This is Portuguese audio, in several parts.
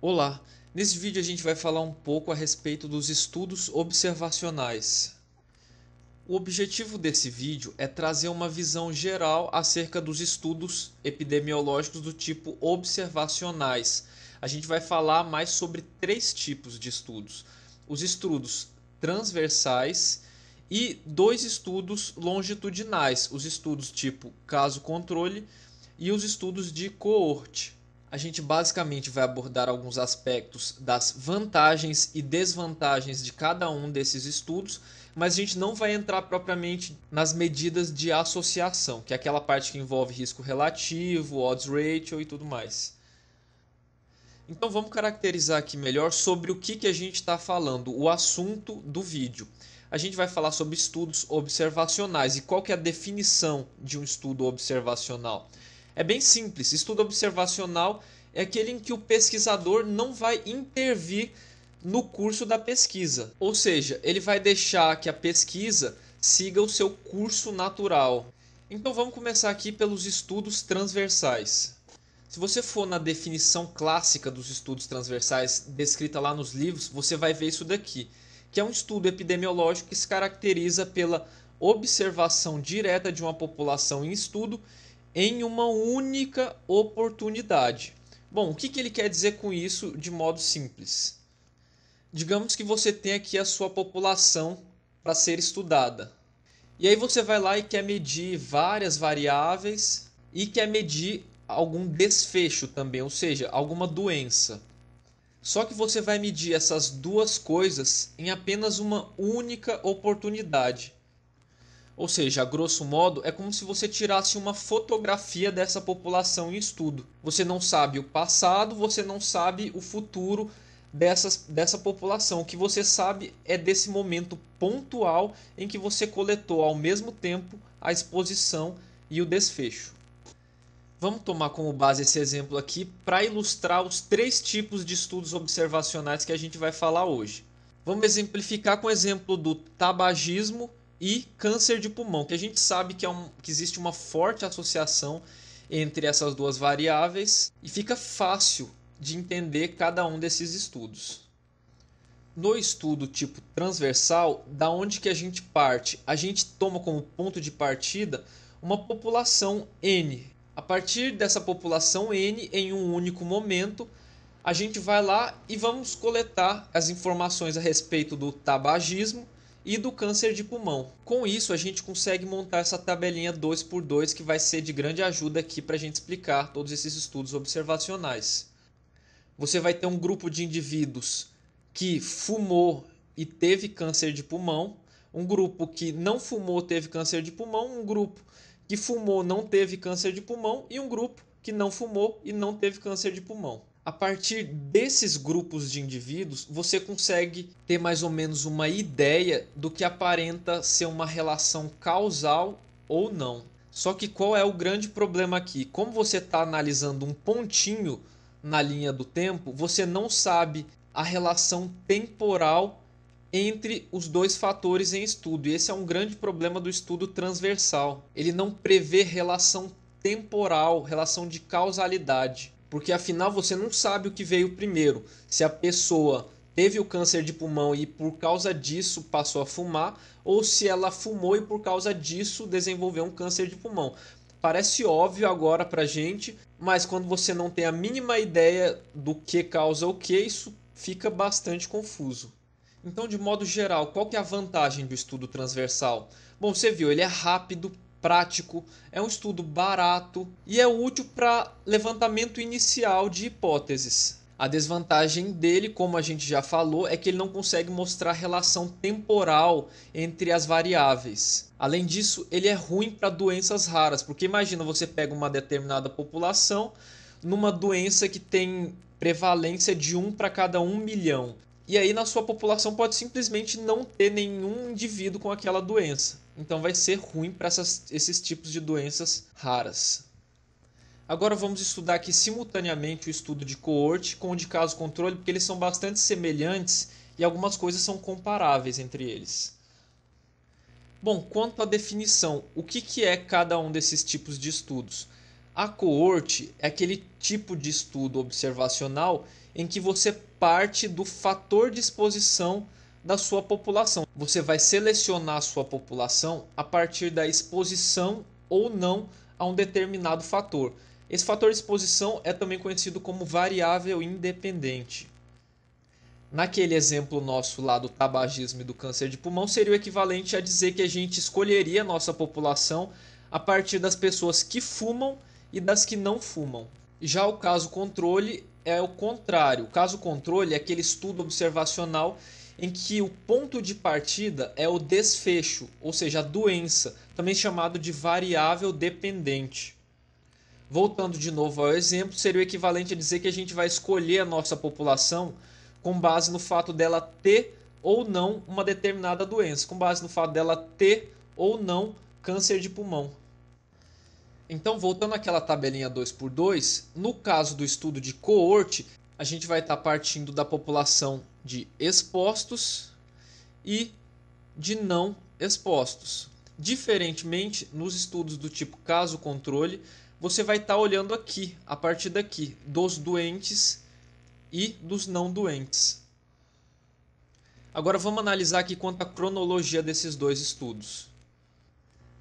Olá! Nesse vídeo a gente vai falar um pouco a respeito dos estudos observacionais. O objetivo desse vídeo é trazer uma visão geral acerca dos estudos epidemiológicos do tipo observacionais. A gente vai falar mais sobre três tipos de estudos: os estudos transversais e dois estudos longitudinais, os estudos tipo caso controle e os estudos de coorte a gente basicamente vai abordar alguns aspectos das vantagens e desvantagens de cada um desses estudos, mas a gente não vai entrar propriamente nas medidas de associação, que é aquela parte que envolve risco relativo, odds ratio e tudo mais. Então vamos caracterizar aqui melhor sobre o que, que a gente está falando, o assunto do vídeo. A gente vai falar sobre estudos observacionais e qual que é a definição de um estudo observacional. É bem simples. Estudo observacional é aquele em que o pesquisador não vai intervir no curso da pesquisa, ou seja, ele vai deixar que a pesquisa siga o seu curso natural. Então vamos começar aqui pelos estudos transversais. Se você for na definição clássica dos estudos transversais descrita lá nos livros, você vai ver isso daqui, que é um estudo epidemiológico que se caracteriza pela observação direta de uma população em estudo em uma única oportunidade. Bom, o que, que ele quer dizer com isso de modo simples? Digamos que você tem aqui a sua população para ser estudada. E aí você vai lá e quer medir várias variáveis e quer medir algum desfecho também, ou seja, alguma doença. Só que você vai medir essas duas coisas em apenas uma única oportunidade. Ou seja, a grosso modo, é como se você tirasse uma fotografia dessa população em estudo. Você não sabe o passado, você não sabe o futuro dessas, dessa população. O que você sabe é desse momento pontual em que você coletou ao mesmo tempo a exposição e o desfecho. Vamos tomar como base esse exemplo aqui para ilustrar os três tipos de estudos observacionais que a gente vai falar hoje. Vamos exemplificar com o exemplo do tabagismo e câncer de pulmão, que a gente sabe que, é um, que existe uma forte associação entre essas duas variáveis e fica fácil de entender cada um desses estudos. No estudo tipo transversal, da onde que a gente parte? A gente toma como ponto de partida uma população N. A partir dessa população N, em um único momento, a gente vai lá e vamos coletar as informações a respeito do tabagismo e do câncer de pulmão. Com isso, a gente consegue montar essa tabelinha 2 por 2 que vai ser de grande ajuda aqui para a gente explicar todos esses estudos observacionais. Você vai ter um grupo de indivíduos que fumou e teve câncer de pulmão, um grupo que não fumou teve câncer de pulmão, um grupo que fumou não teve câncer de pulmão e um grupo que não fumou e não teve câncer de pulmão. A partir desses grupos de indivíduos, você consegue ter mais ou menos uma ideia do que aparenta ser uma relação causal ou não. Só que qual é o grande problema aqui? Como você está analisando um pontinho na linha do tempo, você não sabe a relação temporal entre os dois fatores em estudo. E esse é um grande problema do estudo transversal. Ele não prevê relação temporal, relação de causalidade porque afinal você não sabe o que veio primeiro. Se a pessoa teve o câncer de pulmão e por causa disso passou a fumar, ou se ela fumou e por causa disso desenvolveu um câncer de pulmão. Parece óbvio agora pra gente, mas quando você não tem a mínima ideia do que causa o que, isso fica bastante confuso. Então, de modo geral, qual que é a vantagem do estudo transversal? Bom, você viu, ele é rápido, prático, é um estudo barato e é útil para levantamento inicial de hipóteses. A desvantagem dele, como a gente já falou, é que ele não consegue mostrar relação temporal entre as variáveis. Além disso, ele é ruim para doenças raras, porque imagina você pega uma determinada população numa doença que tem prevalência de 1 para cada 1 milhão. E aí na sua população pode simplesmente não ter nenhum indivíduo com aquela doença. Então vai ser ruim para esses tipos de doenças raras. Agora vamos estudar aqui simultaneamente o estudo de coorte com o de caso controle, porque eles são bastante semelhantes e algumas coisas são comparáveis entre eles. Bom, quanto à definição, o que, que é cada um desses tipos de estudos? A coorte é aquele tipo de estudo observacional em que você parte do fator de exposição da sua população. Você vai selecionar a sua população a partir da exposição ou não a um determinado fator. Esse fator de exposição é também conhecido como variável independente. Naquele exemplo nosso lá do tabagismo e do câncer de pulmão, seria o equivalente a dizer que a gente escolheria a nossa população a partir das pessoas que fumam e das que não fumam. Já o caso controle é o contrário. O caso controle é aquele estudo observacional em que o ponto de partida é o desfecho, ou seja, a doença, também chamado de variável dependente. Voltando de novo ao exemplo, seria o equivalente a dizer que a gente vai escolher a nossa população com base no fato dela ter ou não uma determinada doença, com base no fato dela ter ou não câncer de pulmão. Então, voltando àquela tabelinha 2 por 2, no caso do estudo de coorte, a gente vai estar partindo da população de expostos e de não expostos. Diferentemente, nos estudos do tipo caso-controle, você vai estar tá olhando aqui, a partir daqui, dos doentes e dos não doentes. Agora vamos analisar aqui quanto à cronologia desses dois estudos.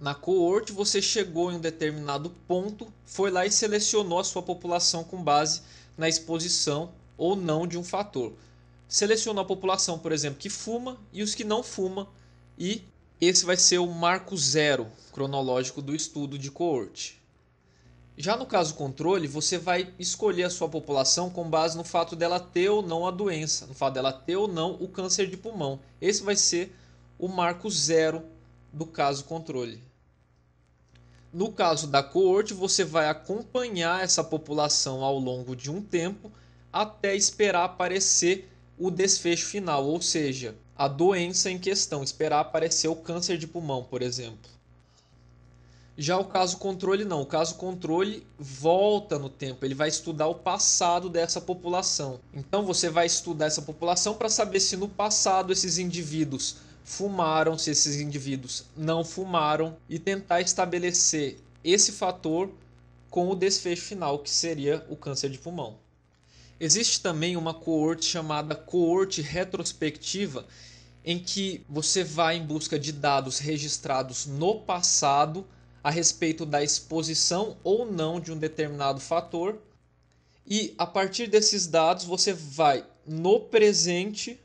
Na coorte, você chegou em um determinado ponto, foi lá e selecionou a sua população com base na exposição ou não de um fator selecionou a população, por exemplo, que fuma e os que não fuma e esse vai ser o marco zero cronológico do estudo de coorte. Já no caso controle, você vai escolher a sua população com base no fato dela ter ou não a doença, no fato dela ter ou não o câncer de pulmão. Esse vai ser o marco zero do caso controle. No caso da coorte, você vai acompanhar essa população ao longo de um tempo até esperar aparecer o desfecho final, ou seja, a doença em questão, esperar aparecer o câncer de pulmão, por exemplo. Já o caso controle não, o caso controle volta no tempo, ele vai estudar o passado dessa população. Então você vai estudar essa população para saber se no passado esses indivíduos fumaram, se esses indivíduos não fumaram e tentar estabelecer esse fator com o desfecho final, que seria o câncer de pulmão. Existe também uma coorte chamada coorte retrospectiva, em que você vai em busca de dados registrados no passado a respeito da exposição ou não de um determinado fator, e a partir desses dados você vai no presente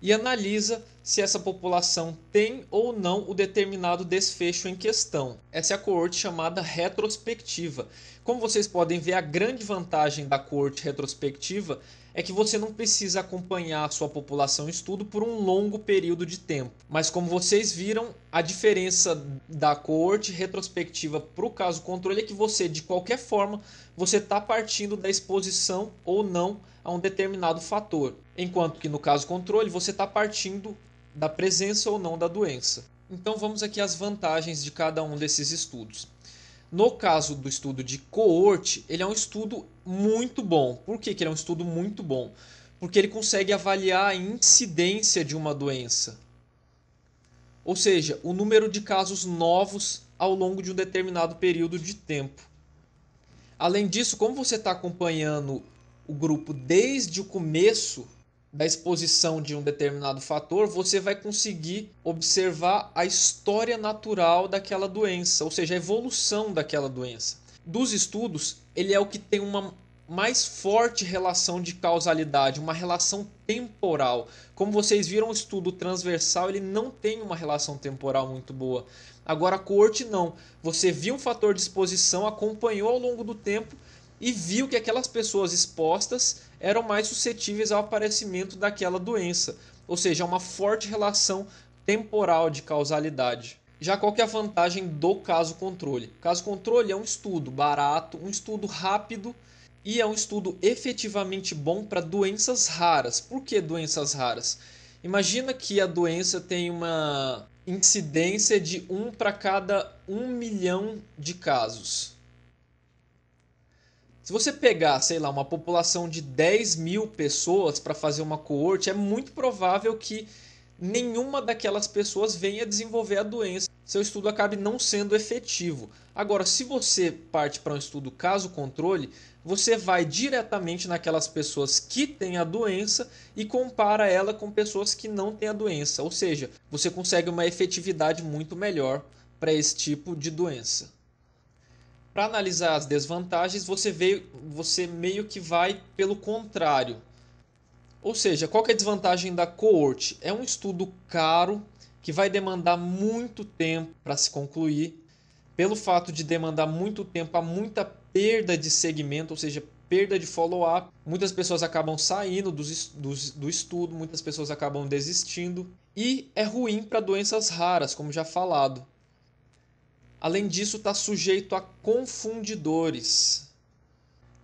e analisa se essa população tem ou não o determinado desfecho em questão. Essa é a coorte chamada retrospectiva. Como vocês podem ver, a grande vantagem da coorte retrospectiva é que você não precisa acompanhar sua população em estudo por um longo período de tempo. Mas como vocês viram, a diferença da coorte retrospectiva para o caso controle é que você, de qualquer forma, você está partindo da exposição ou não a um determinado fator. Enquanto que no caso controle, você está partindo da presença ou não da doença. Então vamos aqui às vantagens de cada um desses estudos. No caso do estudo de coorte, ele é um estudo muito bom. Por que, que ele é um estudo muito bom? Porque ele consegue avaliar a incidência de uma doença. Ou seja, o número de casos novos ao longo de um determinado período de tempo. Além disso, como você está acompanhando o grupo desde o começo da exposição de um determinado fator, você vai conseguir observar a história natural daquela doença, ou seja, a evolução daquela doença. Dos estudos, ele é o que tem uma mais forte relação de causalidade, uma relação temporal. Como vocês viram, o estudo transversal ele não tem uma relação temporal muito boa. Agora a coorte não. Você viu um fator de exposição, acompanhou ao longo do tempo e viu que aquelas pessoas expostas eram mais suscetíveis ao aparecimento daquela doença. Ou seja, é uma forte relação temporal de causalidade. Já qual que é a vantagem do caso controle? O caso controle é um estudo barato, um estudo rápido e é um estudo efetivamente bom para doenças raras. Por que doenças raras? Imagina que a doença tem uma incidência de 1 para cada 1 milhão de casos. Se você pegar, sei lá, uma população de 10 mil pessoas para fazer uma coorte, é muito provável que nenhuma daquelas pessoas venha desenvolver a doença, seu estudo acabe não sendo efetivo. Agora, se você parte para um estudo caso controle, você vai diretamente naquelas pessoas que têm a doença e compara ela com pessoas que não têm a doença, ou seja, você consegue uma efetividade muito melhor para esse tipo de doença. Para analisar as desvantagens, você, veio, você meio que vai pelo contrário ou seja, qual é a desvantagem da coorte? É um estudo caro que vai demandar muito tempo para se concluir. Pelo fato de demandar muito tempo, há muita perda de segmento, ou seja, perda de follow-up. Muitas pessoas acabam saindo do estudo, muitas pessoas acabam desistindo. E é ruim para doenças raras, como já falado. Além disso, está sujeito a confundidores.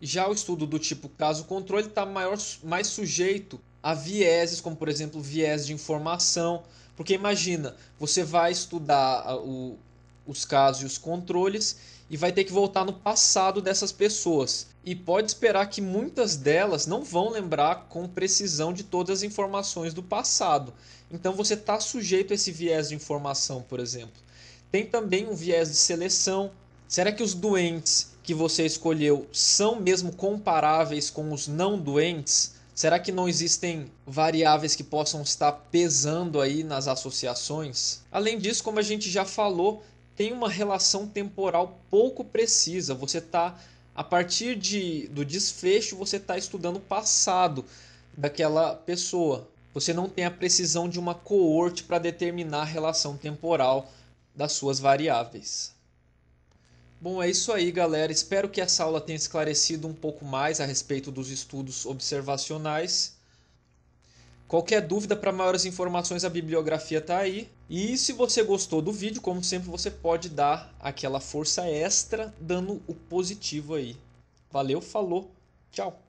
Já o estudo do tipo caso-controle está mais sujeito a vieses, como por exemplo viés de informação. Porque imagina, você vai estudar ah, o, os casos e os controles e vai ter que voltar no passado dessas pessoas. E pode esperar que muitas delas não vão lembrar com precisão de todas as informações do passado. Então você está sujeito a esse viés de informação, por exemplo. Tem também um viés de seleção. Será que os doentes que você escolheu são mesmo comparáveis com os não doentes? Será que não existem variáveis que possam estar pesando aí nas associações? Além disso, como a gente já falou, tem uma relação temporal pouco precisa. Você está a partir de, do desfecho, você está estudando o passado daquela pessoa. Você não tem a precisão de uma coorte para determinar a relação temporal das suas variáveis. Bom, é isso aí, galera. Espero que essa aula tenha esclarecido um pouco mais a respeito dos estudos observacionais. Qualquer dúvida para maiores informações, a bibliografia está aí. E se você gostou do vídeo, como sempre, você pode dar aquela força extra dando o positivo aí. Valeu, falou, tchau!